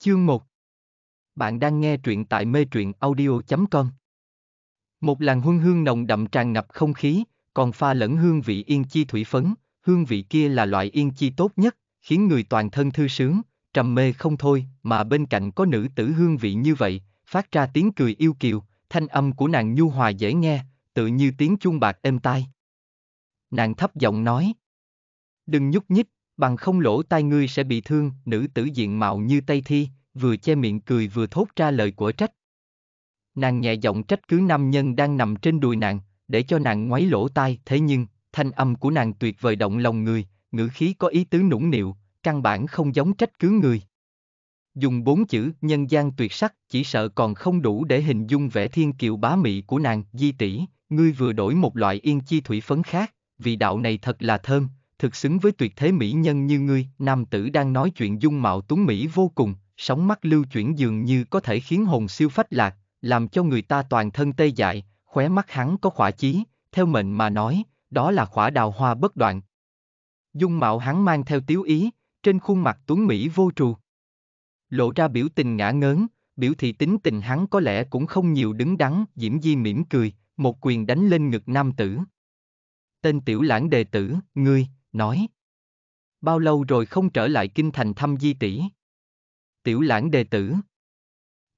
Chương 1 Bạn đang nghe truyện tại mê truyện audio.com Một làn huân hương nồng đậm tràn ngập không khí, còn pha lẫn hương vị yên chi thủy phấn, hương vị kia là loại yên chi tốt nhất, khiến người toàn thân thư sướng, trầm mê không thôi, mà bên cạnh có nữ tử hương vị như vậy, phát ra tiếng cười yêu kiều, thanh âm của nàng nhu hòa dễ nghe, tự như tiếng chuông bạc êm tai. Nàng thấp giọng nói. Đừng nhúc nhích, bằng không lỗ tai ngươi sẽ bị thương, nữ tử diện mạo như Tây Thi, vừa che miệng cười vừa thốt ra lời của trách. Nàng nhẹ giọng trách cứ nam nhân đang nằm trên đùi nàng, để cho nàng ngoáy lỗ tai, thế nhưng, thanh âm của nàng tuyệt vời động lòng người, ngữ khí có ý tứ nũng nịu, căn bản không giống trách cứ người. Dùng bốn chữ nhân gian tuyệt sắc chỉ sợ còn không đủ để hình dung vẻ thiên kiều bá mị của nàng, di tỷ, ngươi vừa đổi một loại yên chi thủy phấn khác, vị đạo này thật là thơm, thực xứng với tuyệt thế mỹ nhân như ngươi. Nam tử đang nói chuyện dung mạo tuấn mỹ vô cùng, sóng mắt lưu chuyển dường như có thể khiến hồn siêu phách lạc, làm cho người ta toàn thân tê dại, khóe mắt hắn có khỏa chí, theo mệnh mà nói, đó là khỏa đào hoa bất đoạn. Dung mạo hắn mang theo tiếu ý, trên khuôn mặt tuấn Mỹ vô trù. Lộ ra biểu tình ngã ngớn, biểu thị tính tình hắn có lẽ cũng không nhiều đứng đắn, Diễm Di mỉm cười, một quyền đánh lên ngực nam tử. Tên tiểu lãng đề tử, ngươi, nói. Bao lâu rồi không trở lại kinh thành thăm di tỷ? Tiểu lãng đề tử.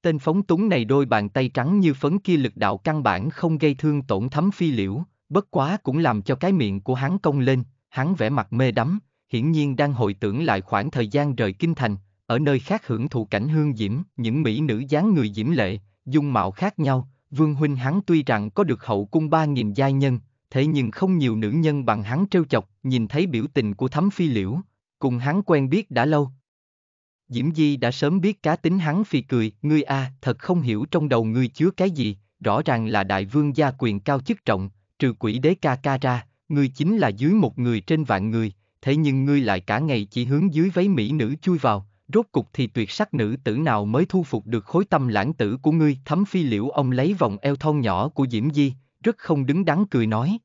Tên phóng túng này đôi bàn tay trắng như phấn kia lực đạo căn bản không gây thương tổn thấm phi liễu, bất quá cũng làm cho cái miệng của hắn cong lên, hắn vẻ mặt mê đắm, hiển nhiên đang hồi tưởng lại khoảng thời gian rời kinh thành, ở nơi khác hưởng thụ cảnh hương diễm, những mỹ nữ dáng người diễm lệ, dung mạo khác nhau, vương huynh hắn tuy rằng có được hậu cung ba nghìn giai nhân, thế nhưng không nhiều nữ nhân bằng hắn trêu chọc, nhìn thấy biểu tình của thấm phi liễu, cùng hắn quen biết đã lâu. Diễm Di đã sớm biết cá tính hắn phì cười, ngươi a, à, thật không hiểu trong đầu ngươi chứa cái gì, rõ ràng là đại vương gia quyền cao chức trọng, trừ quỷ đế ca ca ra, ngươi chính là dưới một người trên vạn người, thế nhưng ngươi lại cả ngày chỉ hướng dưới váy mỹ nữ chui vào, rốt cục thì tuyệt sắc nữ tử nào mới thu phục được khối tâm lãng tử của ngươi thấm phi liễu ông lấy vòng eo thon nhỏ của Diễm Di, rất không đứng đắn cười nói.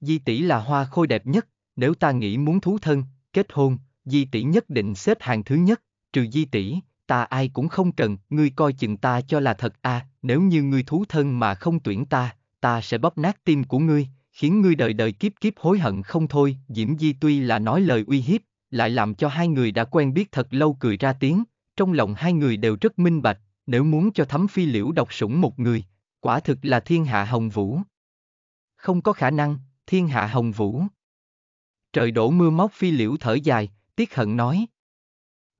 Di tỷ là hoa khôi đẹp nhất, nếu ta nghĩ muốn thú thân, kết hôn, di tỷ nhất định xếp hàng thứ nhất, trừ di tỷ, ta ai cũng không cần, ngươi coi chừng ta cho là thật à, nếu như ngươi thú thân mà không tuyển ta, ta sẽ bóp nát tim của ngươi, khiến ngươi đời đời kiếp kiếp hối hận không thôi. Diễm Di tuy là nói lời uy hiếp, lại làm cho hai người đã quen biết thật lâu cười ra tiếng, trong lòng hai người đều rất minh bạch, nếu muốn cho thấm phi liễu độc sủng một người, Quả thực là thiên hạ hồng vũ. Không có khả năng, thiên hạ hồng vũ. Trời đổ mưa móc phi liễu thở dài, tiếc hận nói.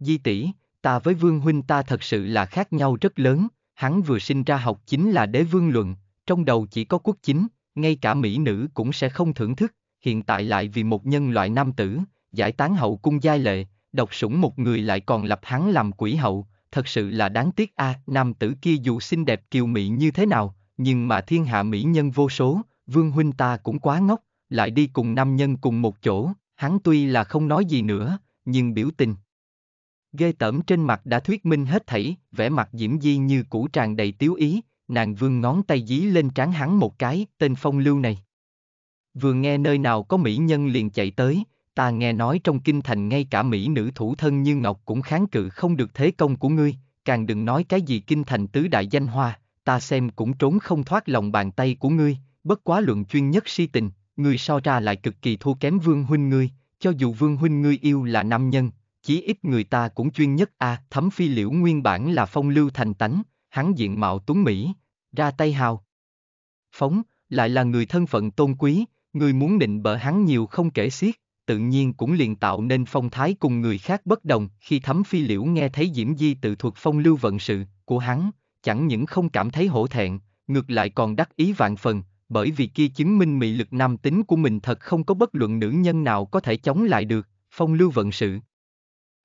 Di tỷ, ta với vương huynh ta thật sự là khác nhau rất lớn, hắn vừa sinh ra học chính là đế vương luận, trong đầu chỉ có quốc chính, ngay cả mỹ nữ cũng sẽ không thưởng thức, hiện tại lại vì một nhân loại nam tử, giải tán hậu cung giai lệ, độc sủng một người lại còn lập hắn làm quỷ hậu, thật sự là đáng tiếc a, à, nam tử kia dù xinh đẹp kiều mỹ như thế nào, nhưng mà thiên hạ mỹ nhân vô số, vương huynh ta cũng quá ngốc, lại đi cùng nam nhân cùng một chỗ, hắn tuy là không nói gì nữa, nhưng biểu tình. Ghê tởm trên mặt đã thuyết minh hết thảy, vẻ mặt diễm di như cũ tràn đầy tiếu ý, nàng vương ngón tay dí lên trán hắn một cái, tên phong lưu này. Vừa nghe nơi nào có mỹ nhân liền chạy tới, ta nghe nói trong kinh thành ngay cả mỹ nữ thủ thân như ngọc cũng kháng cự không được thế công của ngươi, càng đừng nói cái gì kinh thành tứ đại danh hoa, ta xem cũng trốn không thoát lòng bàn tay của ngươi, bất quá luận chuyên nhất si tình, ngươi so ra lại cực kỳ thua kém vương huynh ngươi, cho dù vương huynh ngươi yêu là nam nhân, chí ít người ta cũng chuyên nhất a à, thấm phi liễu nguyên bản là phong lưu thành tánh, hắn diện mạo tuấn Mỹ, ra tay hào. Phóng, lại là người thân phận tôn quý, người muốn định bỡ hắn nhiều không kể xiết, tự nhiên cũng liền tạo nên phong thái cùng người khác bất đồng. Khi thấm phi liễu nghe thấy Diễm Di tự thuật phong lưu vận sự của hắn, chẳng những không cảm thấy hổ thẹn, ngược lại còn đắc ý vạn phần, bởi vì kia chứng minh mị lực nam tính của mình thật không có bất luận nữ nhân nào có thể chống lại được, phong lưu vận sự.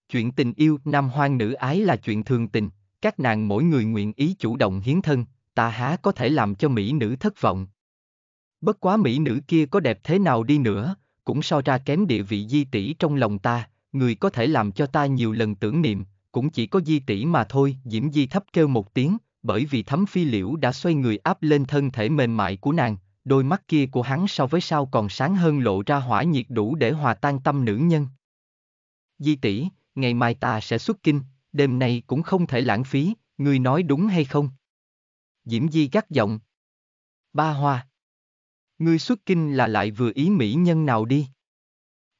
Chuyện tình yêu nam hoang nữ ái là chuyện thường tình, các nàng mỗi người nguyện ý chủ động hiến thân, ta há có thể làm cho mỹ nữ thất vọng. Bất quá mỹ nữ kia có đẹp thế nào đi nữa, cũng so ra kém địa vị di tỷ trong lòng ta, người có thể làm cho ta nhiều lần tưởng niệm, cũng chỉ có di tỷ mà thôi, Diễm Di thấp kêu một tiếng, bởi vì thấm phi liễu đã xoay người áp lên thân thể mềm mại của nàng, đôi mắt kia của hắn so với sao còn sáng hơn lộ ra hỏa nhiệt đủ để hòa tan tâm nữ nhân. Di tỷ, ngày mai ta sẽ xuất kinh, đêm nay cũng không thể lãng phí, người nói đúng hay không? Diễm Di gắt giọng. Ba hoa. Ngươi xuất kinh là lại vừa ý mỹ nhân nào đi.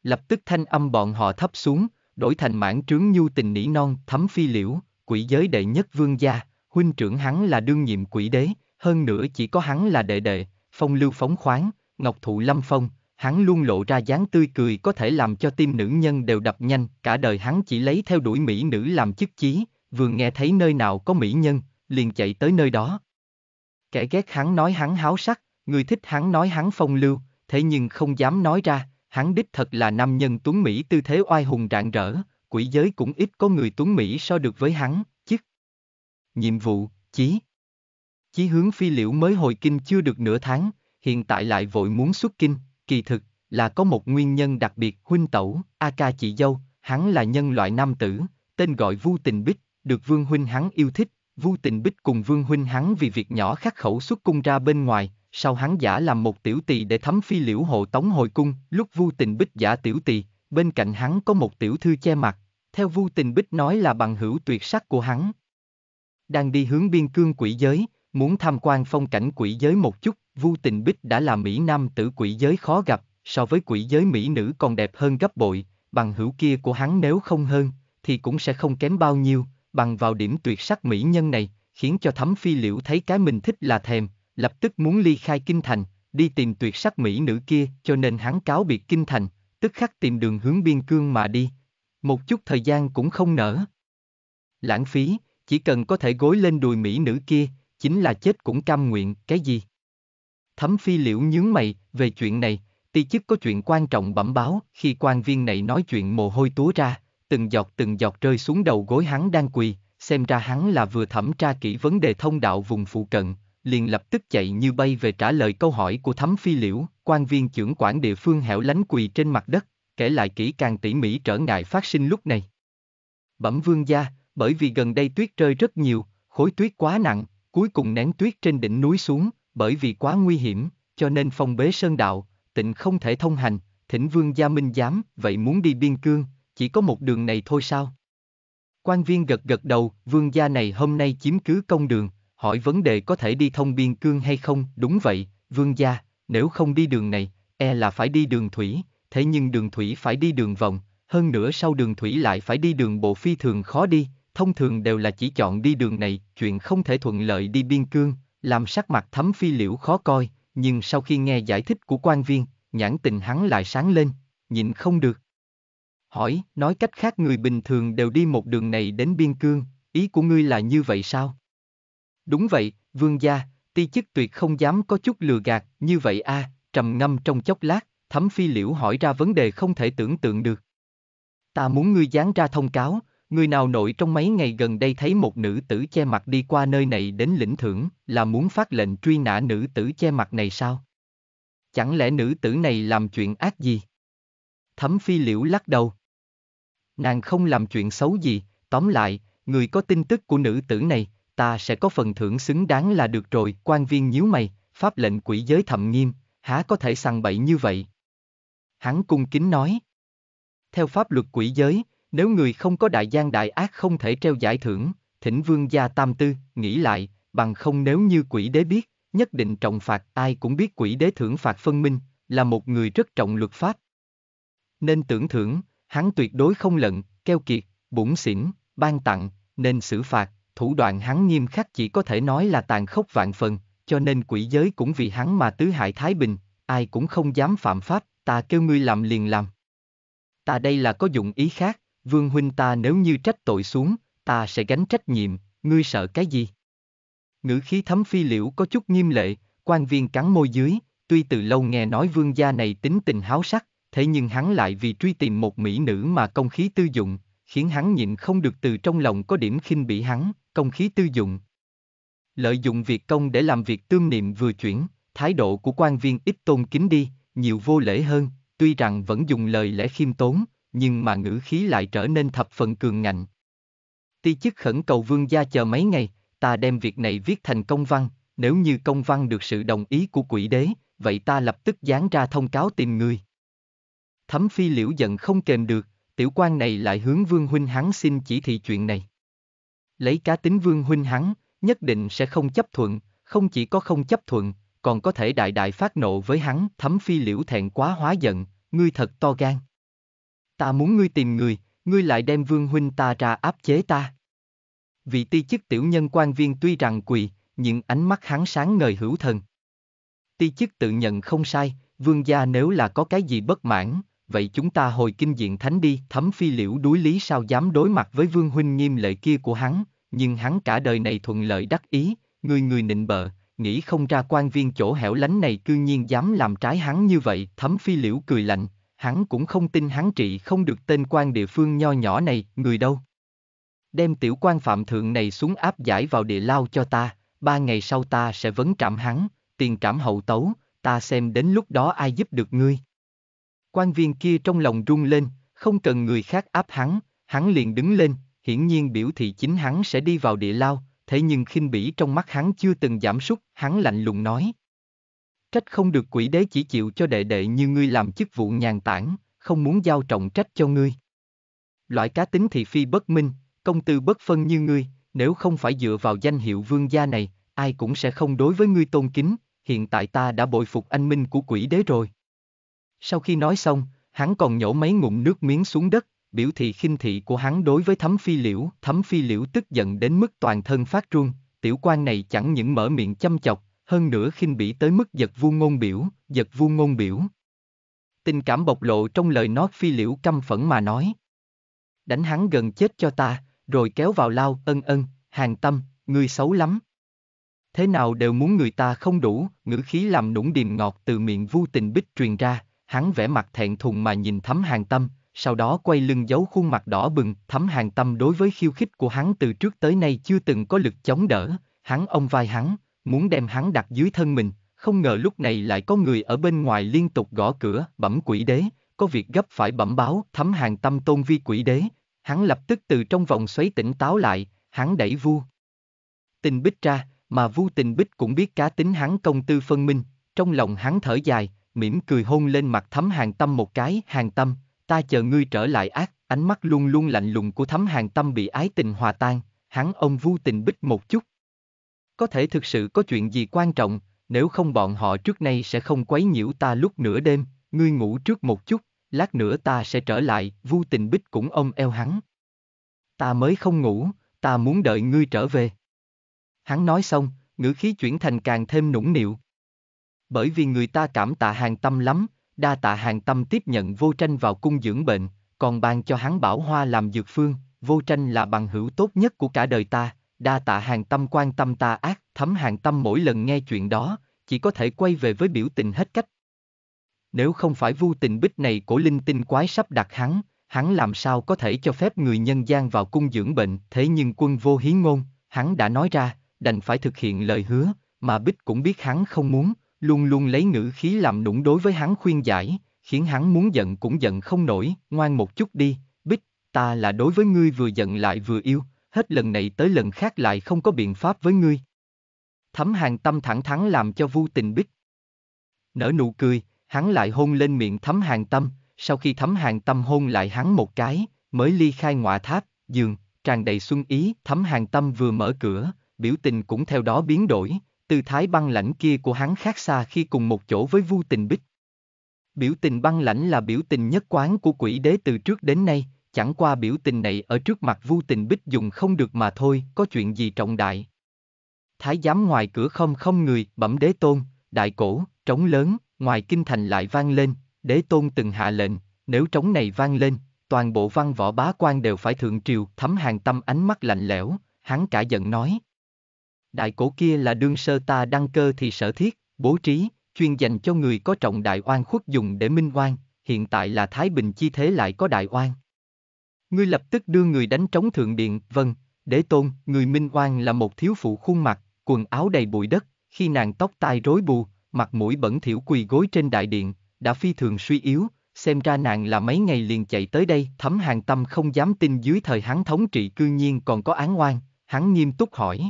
Lập tức thanh âm bọn họ thấp xuống, đổi thành mãn trướng nhu tình nỉ non thấm phi liễu, quỷ giới đệ nhất vương gia, huynh trưởng hắn là đương nhiệm quỷ đế, hơn nữa chỉ có hắn là đệ đệ, phong lưu phóng khoáng, ngọc thụ lâm phong, hắn luôn lộ ra dáng tươi cười có thể làm cho tim nữ nhân đều đập nhanh, cả đời hắn chỉ lấy theo đuổi mỹ nữ làm chức chí, vừa nghe thấy nơi nào có mỹ nhân, liền chạy tới nơi đó. Kẻ ghét hắn nói hắn háo sắc, người thích hắn nói hắn phong lưu, thế nhưng không dám nói ra, hắn đích thật là nam nhân tuấn Mỹ tư thế oai hùng rạng rỡ, quỷ giới cũng ít có người tuấn Mỹ so được với hắn, chức. Nhiệm vụ, chí. Chí hướng phi liễu mới hồi kinh chưa được nửa tháng, hiện tại lại vội muốn xuất kinh, kỳ thực, là có một nguyên nhân đặc biệt huynh tẩu, a ca chị dâu, hắn là nhân loại nam tử, tên gọi Vu Tình Bích, được Vương Huynh hắn yêu thích, Vu Tình Bích cùng Vương Huynh hắn vì việc nhỏ khắc khẩu xuất cung ra bên ngoài, sau hắn giả làm một tiểu tỳ để thấm phi liễu hộ tống hồi cung, lúc vu tình bích giả tiểu tỳ, bên cạnh hắn có một tiểu thư che mặt, theo vu tình bích nói là bằng hữu tuyệt sắc của hắn. Đang đi hướng biên cương quỷ giới, muốn tham quan phong cảnh quỷ giới một chút, vu tình bích đã là Mỹ Nam tử quỷ giới khó gặp, so với quỷ giới Mỹ nữ còn đẹp hơn gấp bội, bằng hữu kia của hắn nếu không hơn, thì cũng sẽ không kém bao nhiêu, bằng vào điểm tuyệt sắc mỹ nhân này, khiến cho thấm phi liễu thấy cái mình thích là thèm, lập tức muốn ly khai kinh thành, đi tìm tuyệt sắc mỹ nữ kia, cho nên hắn cáo biệt kinh thành, tức khắc tìm đường hướng biên cương mà đi. Một chút thời gian cũng không nở. Lãng phí, chỉ cần có thể gối lên đùi mỹ nữ kia, chính là chết cũng cam nguyện, cái gì? Thẩm phi liễu nhướng mày, về chuyện này, ti chức có chuyện quan trọng bẩm báo, khi quan viên này nói chuyện mồ hôi túa ra, từng giọt từng giọt rơi xuống đầu gối hắn đang quỳ, xem ra hắn là vừa thẩm tra kỹ vấn đề thông đạo vùng phụ cận, liền lập tức chạy như bay về trả lời câu hỏi của thấm phi liễu, quan viên trưởng quản địa phương hẻo lánh quỳ trên mặt đất, kể lại kỹ càng tỉ mỉ trở ngại phát sinh lúc này. Bẩm vương gia, bởi vì gần đây tuyết rơi rất nhiều, khối tuyết quá nặng, cuối cùng nén tuyết trên đỉnh núi xuống, bởi vì quá nguy hiểm, cho nên phong bế sơn đạo, tịnh không thể thông hành, thỉnh vương gia minh giám, vậy muốn đi biên cương, chỉ có một đường này thôi sao? Quan viên gật gật đầu, vương gia này hôm nay chiếm cứ công đường, hỏi vấn đề có thể đi thông biên cương hay không, đúng vậy, vương gia, nếu không đi đường này, e là phải đi đường thủy, thế nhưng đường thủy phải đi đường vòng, hơn nữa sau đường thủy lại phải đi đường bộ phi thường khó đi, thông thường đều là chỉ chọn đi đường này, chuyện không thể thuận lợi đi biên cương, làm sắc mặt thấm phi liễu khó coi, nhưng sau khi nghe giải thích của quan viên, nhãn tình hắn lại sáng lên, nhịn không được. Hỏi, nói cách khác người bình thường đều đi một đường này đến biên cương, ý của ngươi là như vậy sao? Đúng vậy, vương gia, ti chức tuyệt không dám có chút lừa gạt, như vậy a à, trầm ngâm trong chốc lát, thẩm phi liễu hỏi ra vấn đề không thể tưởng tượng được. Ta muốn ngươi dán ra thông cáo, người nào nội trong mấy ngày gần đây thấy một nữ tử che mặt đi qua nơi này đến lĩnh thưởng, là muốn phát lệnh truy nã nữ tử che mặt này sao? Chẳng lẽ nữ tử này làm chuyện ác gì? Thẩm phi liễu lắc đầu. Nàng không làm chuyện xấu gì, tóm lại, người có tin tức của nữ tử này, ta sẽ có phần thưởng xứng đáng là được rồi. Quan viên nhíu mày, pháp lệnh quỷ giới thầm nghiêm, há có thể săn bậy như vậy? Hắn cung kính nói. Theo pháp luật quỷ giới, nếu người không có đại gian đại ác không thể treo giải thưởng, thỉnh vương gia tam tư, nghĩ lại, bằng không nếu như quỷ đế biết, nhất định trọng phạt ai cũng biết quỷ đế thưởng phạt phân minh, là một người rất trọng luật pháp. Nên tưởng thưởng, hắn tuyệt đối không lận, keo kiệt, bủng xỉn, ban tặng, nên xử phạt, thủ đoạn hắn nghiêm khắc chỉ có thể nói là tàn khốc vạn phần, cho nên quỷ giới cũng vì hắn mà tứ hại thái bình, ai cũng không dám phạm pháp, ta kêu ngươi làm liền làm. Ta đây là có dụng ý khác, vương huynh ta nếu như trách tội xuống, ta sẽ gánh trách nhiệm, ngươi sợ cái gì? Ngữ khí thấm phi liễu có chút nghiêm lệ, quan viên cắn môi dưới, tuy từ lâu nghe nói vương gia này tính tình háo sắc, thế nhưng hắn lại vì truy tìm một mỹ nữ mà công khí tư dụng, khiến hắn nhịn không được từ trong lòng có điểm khinh bỉ hắn, công khí tư dụng. Lợi dụng việc công để làm việc tương niệm vừa chuyển, thái độ của quan viên ít tôn kính đi, nhiều vô lễ hơn, tuy rằng vẫn dùng lời lẽ khiêm tốn, nhưng mà ngữ khí lại trở nên thập phần cường ngạnh. Ti chức khẩn cầu vương gia chờ mấy ngày, ta đem việc này viết thành công văn, nếu như công văn được sự đồng ý của quỷ đế, vậy ta lập tức dán ra thông cáo tìm người. Thấm phi liễu giận không kềm được, tiểu quan này lại hướng vương huynh hắn xin chỉ thị chuyện này. Lấy cá tính vương huynh hắn, nhất định sẽ không chấp thuận, không chỉ có không chấp thuận, còn có thể đại đại phát nộ với hắn, thấm phi liễu thẹn quá hóa giận, ngươi thật to gan. Ta muốn ngươi tìm người, ngươi lại đem vương huynh ta ra áp chế ta. Vị ti chức tiểu nhân quan viên tuy rằng quỳ, nhưng ánh mắt hắn sáng ngời hữu thần. Ti chức tự nhận không sai, vương gia nếu là có cái gì bất mãn, vậy chúng ta hồi kinh diện thánh đi. Thấm phi liễu đuối lý sao dám đối mặt với vương huynh nghiêm lệ kia của hắn, nhưng hắn cả đời này thuận lợi đắc ý, người người nịnh bợ, nghĩ không ra quan viên chỗ hẻo lánh này cư nhiên dám làm trái hắn như vậy. Thấm phi liễu cười lạnh, hắn cũng không tin hắn trị không được tên quan địa phương nho nhỏ này, người đâu. Đem tiểu quan phạm thượng này xuống áp giải vào địa lao cho ta, ba ngày sau ta sẽ vấn trạm hắn, tiền trảm hậu tấu, ta xem đến lúc đó ai giúp được ngươi. Quan viên kia trong lòng rung lên, không cần người khác áp hắn, hắn liền đứng lên, hiển nhiên biểu thị chính hắn sẽ đi vào địa lao, thế nhưng khinh bỉ trong mắt hắn chưa từng giảm sút, hắn lạnh lùng nói. Trách không được quỷ đế chỉ chịu cho đệ đệ như ngươi làm chức vụ nhàn tản, không muốn giao trọng trách cho ngươi. Loại cá tính thị phi bất minh, công tư bất phân như ngươi, nếu không phải dựa vào danh hiệu vương gia này, ai cũng sẽ không đối với ngươi tôn kính, hiện tại ta đã bội phục anh minh của quỷ đế rồi. Sau khi nói xong, hắn còn nhổ mấy ngụm nước miếng xuống đất, biểu thị khinh thị của hắn đối với thấm phi liễu. Thấm phi liễu tức giận đến mức toàn thân phát run, tiểu quan này chẳng những mở miệng chăm chọc, hơn nữa khinh bỉ tới mức giật vu ngôn biểu, giật vu ngôn biểu. Tình cảm bộc lộ trong lời nó phi liễu căm phẫn mà nói. Đánh hắn gần chết cho ta, rồi kéo vào lao ân ân, hàng tâm, ngươi xấu lắm. Thế nào đều muốn người ta không đủ, ngữ khí làm nũng điềm ngọt từ miệng vu tình bích truyền ra, hắn vẻ mặt thẹn thùng mà nhìn thấm hàng tâm, sau đó quay lưng giấu khuôn mặt đỏ bừng, thấm hàng tâm đối với khiêu khích của hắn từ trước tới nay chưa từng có lực chống đỡ, hắn ông vai hắn, muốn đem hắn đặt dưới thân mình, không ngờ lúc này lại có người ở bên ngoài liên tục gõ cửa, bẩm quỷ đế, có việc gấp phải bẩm báo, thấm hàng tâm tôn vi quỷ đế, hắn lập tức từ trong vòng xoáy tỉnh táo lại, hắn đẩy vu. Tình bích ra, mà vu tình bích cũng biết cá tính hắn công tư phân minh, trong lòng hắn thở dài, mỉm cười hôn lên mặt thấm hàng tâm một cái, hàng tâm, ta chờ ngươi trở lại ác, ánh mắt luôn luôn lạnh lùng của thấm hàng tâm bị ái tình hòa tan, hắn ông vu tình bích một chút. Có thể thực sự có chuyện gì quan trọng, nếu không bọn họ trước nay sẽ không quấy nhiễu ta lúc nửa đêm, ngươi ngủ trước một chút, lát nữa ta sẽ trở lại, vu tình bích cũng ôm eo hắn. Ta mới không ngủ, ta muốn đợi ngươi trở về. Hắn nói xong, ngữ khí chuyển thành càng thêm nũng nịu. Bởi vì người ta cảm tạ hàng tâm lắm, đa tạ hàng tâm tiếp nhận vô tranh vào cung dưỡng bệnh, còn ban cho hắn bảo hoa làm dược phương, vô tranh là bằng hữu tốt nhất của cả đời ta, đa tạ hàng tâm quan tâm ta ác, thấm hàng tâm mỗi lần nghe chuyện đó, chỉ có thể quay về với biểu tình hết cách. Nếu không phải vu tình bích này của linh tinh quái sắp đặt hắn, hắn làm sao có thể cho phép người nhân gian vào cung dưỡng bệnh, thế nhưng quân vô hiến ngôn, hắn đã nói ra, đành phải thực hiện lời hứa, mà bích cũng biết hắn không muốn, luôn luôn lấy ngữ khí làm đụng đối với hắn khuyên giải, khiến hắn muốn giận cũng giận không nổi, ngoan một chút đi, bích, ta là đối với ngươi vừa giận lại vừa yêu, hết lần này tới lần khác lại không có biện pháp với ngươi. Thấm hàng tâm thẳng thắn làm cho vu tình bích. Nở nụ cười, hắn lại hôn lên miệng thấm hàng tâm, sau khi thấm hàng tâm hôn lại hắn một cái, mới ly khai ngọa tháp, giường, tràn đầy xuân ý, thấm hàng tâm vừa mở cửa, biểu tình cũng theo đó biến đổi, Tư thái băng lãnh kia của hắn khác xa khi cùng một chỗ với Vu Tình Bích. Biểu tình băng lãnh là biểu tình nhất quán của quỷ đế từ trước đến nay, chẳng qua biểu tình này ở trước mặt Vu Tình Bích dùng không được mà thôi, có chuyện gì trọng đại. Thái giám ngoài cửa không không người, bẩm đế tôn, đại cổ, trống lớn, ngoài kinh thành lại vang lên, đế tôn từng hạ lệnh, nếu trống này vang lên, toàn bộ văn võ bá quan đều phải thượng triều, thấm hàng tâm ánh mắt lạnh lẽo, hắn cả giận nói, đại cổ kia là đương sơ ta đăng cơ thì sở thiết, bố trí, chuyên dành cho người có trọng đại oan khuất dùng để minh oan, hiện tại là Thái Bình chi thế lại có đại oan. Ngươi lập tức đưa người đánh trống thượng điện, vâng, đế tôn, người minh oan là một thiếu phụ khuôn mặt, quần áo đầy bụi đất, khi nàng tóc tai rối bù, mặt mũi bẩn thỉu quỳ gối trên đại điện, đã phi thường suy yếu, xem ra nàng là mấy ngày liền chạy tới đây, thấm hàng tâm không dám tin dưới thời hắn thống trị cư nhiên còn có án oan, hắn nghiêm túc hỏi.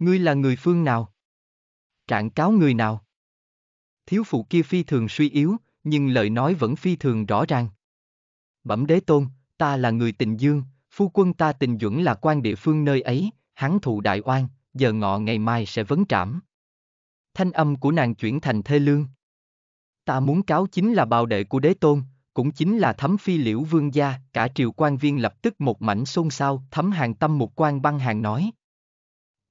Ngươi là người phương nào? Trạng cáo người nào? Thiếu phụ kia phi thường suy yếu, nhưng lời nói vẫn phi thường rõ ràng. Bẩm đế tôn, ta là người tình dương, phu quân ta tình dưỡng là quan địa phương nơi ấy, hắn thụ đại oan, giờ ngọ ngày mai sẽ vấn trảm. Thanh âm của nàng chuyển thành thê lương. Ta muốn cáo chính là bào đệ của đế tôn, cũng chính là thấm phi liễu vương gia, cả triều quan viên lập tức một mảnh xôn xao, thấm hàng tâm một quan băng hàng nói.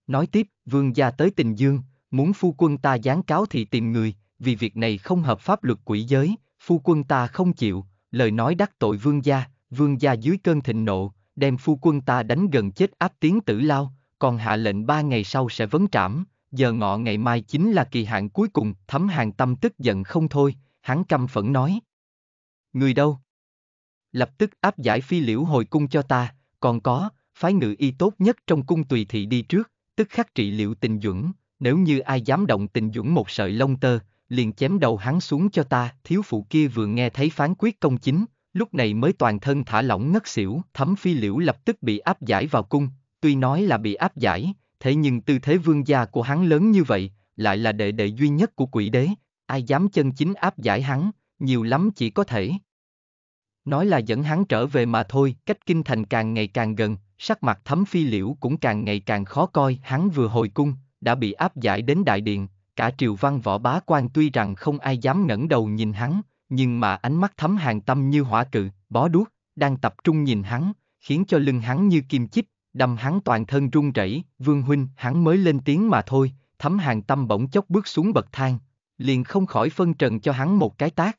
Nói tiếp, vương gia tới tình dương, muốn phu quân ta giáng cáo thì tìm người, vì việc này không hợp pháp luật quỷ giới, phu quân ta không chịu, lời nói đắc tội vương gia, vương gia dưới cơn thịnh nộ, đem phu quân ta đánh gần chết áp tiến tử lao, còn hạ lệnh ba ngày sau sẽ vấn trảm, giờ ngọ ngày mai chính là kỳ hạn cuối cùng, thấm hàng tâm tức giận không thôi, hắn căm phẫn nói. Người đâu? Lập tức áp giải phi liễu hồi cung cho ta, còn có, phái ngự y tốt nhất trong cung tùy thị đi trước, tức khắc trị liệu tình duẩn, nếu như ai dám động tình duẩn một sợi lông tơ, liền chém đầu hắn xuống cho ta, thiếu phụ kia vừa nghe thấy phán quyết công chính, lúc này mới toàn thân thả lỏng ngất xỉu, thấm phi liễu lập tức bị áp giải vào cung, tuy nói là bị áp giải, thế nhưng tư thế vương gia của hắn lớn như vậy, lại là đệ đệ duy nhất của quỷ đế, ai dám chân chính áp giải hắn, nhiều lắm chỉ có thể. Nói là dẫn hắn trở về mà thôi, cách kinh thành càng ngày càng gần, sắc mặt thấm phi liễu cũng càng ngày càng khó coi. Hắn vừa hồi cung, đã bị áp giải đến đại điện, cả triều văn võ bá quan tuy rằng không ai dám ngẩng đầu nhìn hắn, nhưng mà ánh mắt thấm hàng tâm như hỏa cự, bó đuốc, đang tập trung nhìn hắn, khiến cho lưng hắn như kim chích, đâm hắn toàn thân run rẩy. Vương huynh, hắn mới lên tiếng mà thôi, thấm hàng tâm bỗng chốc bước xuống bậc thang, liền không khỏi phân trần cho hắn một cái tác.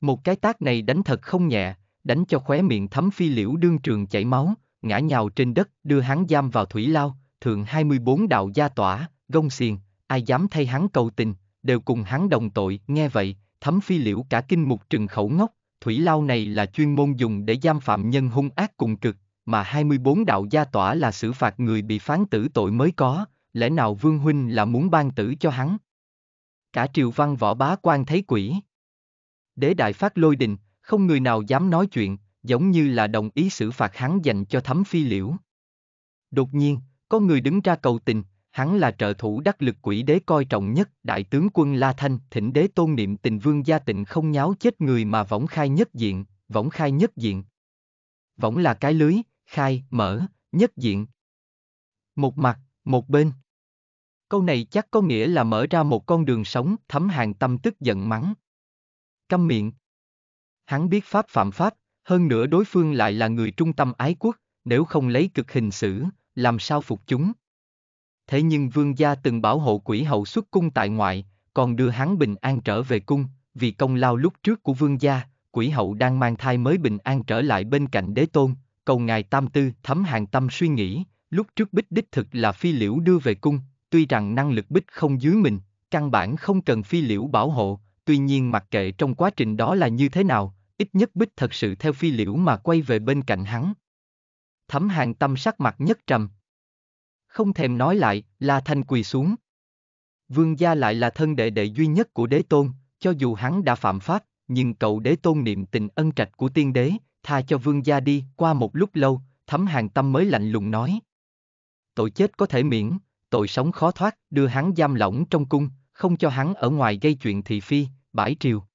Một cái tác này đánh thật không nhẹ, đánh cho khóe miệng thấm phi liễu đương trường chảy máu, ngã nhào trên đất, đưa hắn giam vào thủy lao, thượng 24 đạo gia tỏa, gông xiềng, ai dám thay hắn cầu tình, đều cùng hắn đồng tội, nghe vậy, thấm phi liễu cả kinh mục trừng khẩu ngốc, thủy lao này là chuyên môn dùng để giam phạm nhân hung ác cùng cực, mà 24 đạo gia tỏa là xử phạt người bị phán tử tội mới có, lẽ nào Vương Huynh là muốn ban tử cho hắn? Cả triều văn võ bá quan thấy quỷ. Đế đại phát lôi đình, không người nào dám nói chuyện, giống như là đồng ý xử phạt hắn dành cho thấm phi liễu. Đột nhiên, có người đứng ra cầu tình, hắn là trợ thủ đắc lực quỷ đế coi trọng nhất, đại tướng quân La Thanh, thỉnh đế tôn niệm tình vương gia tịnh không nháo chết người mà võng khai nhất diện, võng khai nhất diện. Võng là cái lưới, khai, mở, nhất diện. Một mặt, một bên. Câu này chắc có nghĩa là mở ra một con đường sống, thấm hàng tâm tức giận mắng. Câm miệng. Hắn biết pháp phạm pháp, hơn nữa đối phương lại là người trung tâm ái quốc, nếu không lấy cực hình xử, làm sao phục chúng. Thế nhưng vương gia từng bảo hộ quỷ hậu xuất cung tại ngoại, còn đưa hắn bình an trở về cung, vì công lao lúc trước của vương gia, quỷ hậu đang mang thai mới bình an trở lại bên cạnh đế tôn, cầu ngài tam tư thấm hàng tâm suy nghĩ, lúc trước bích đích thực là phi liễu đưa về cung, tuy rằng năng lực bích không dưới mình, căn bản không cần phi liễu bảo hộ, tuy nhiên mặc kệ trong quá trình đó là như thế nào, ít nhất bích thật sự theo phi liễu mà quay về bên cạnh hắn. Thẩm hàng tâm sắc mặt nhất trầm. Không thèm nói lại, La Thanh quỳ xuống. Vương gia lại là thân đệ đệ duy nhất của đế tôn, cho dù hắn đã phạm pháp, nhưng cậu đế tôn niệm tình ân trạch của tiên đế, tha cho vương gia đi, qua một lúc lâu, thẩm hàng tâm mới lạnh lùng nói. Tội chết có thể miễn, tội sống khó thoát, đưa hắn giam lỏng trong cung, không cho hắn ở ngoài gây chuyện thị phi, bãi triều.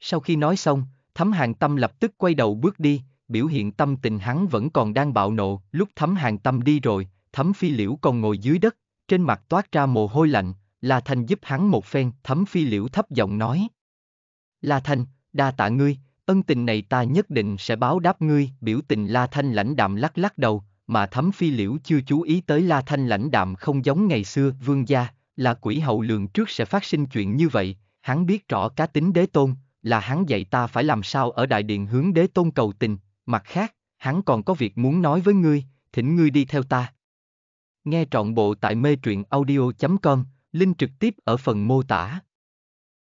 Sau khi nói xong, Thấm hàng tâm lập tức quay đầu bước đi, biểu hiện tâm tình hắn vẫn còn đang bạo nộ, lúc thấm hàng tâm đi rồi, thấm phi liễu còn ngồi dưới đất, trên mặt toát ra mồ hôi lạnh, La Thành giúp hắn một phen, thấm phi liễu thấp giọng nói. La Thành, đa tạ ngươi, ân tình này ta nhất định sẽ báo đáp ngươi, biểu tình La Thanh lãnh đạm lắc lắc đầu, mà thấm phi liễu chưa chú ý tới La Thanh lãnh đạm không giống ngày xưa, vương gia, là quỷ hậu lường trước sẽ phát sinh chuyện như vậy, hắn biết rõ cá tính đế tôn, là hắn dạy ta phải làm sao ở đại điện hướng đế tôn cầu tình, mặt khác, hắn còn có việc muốn nói với ngươi, thỉnh ngươi đi theo ta. Nghe trọn bộ tại mê truyện audio.com, link trực tiếp ở phần mô tả.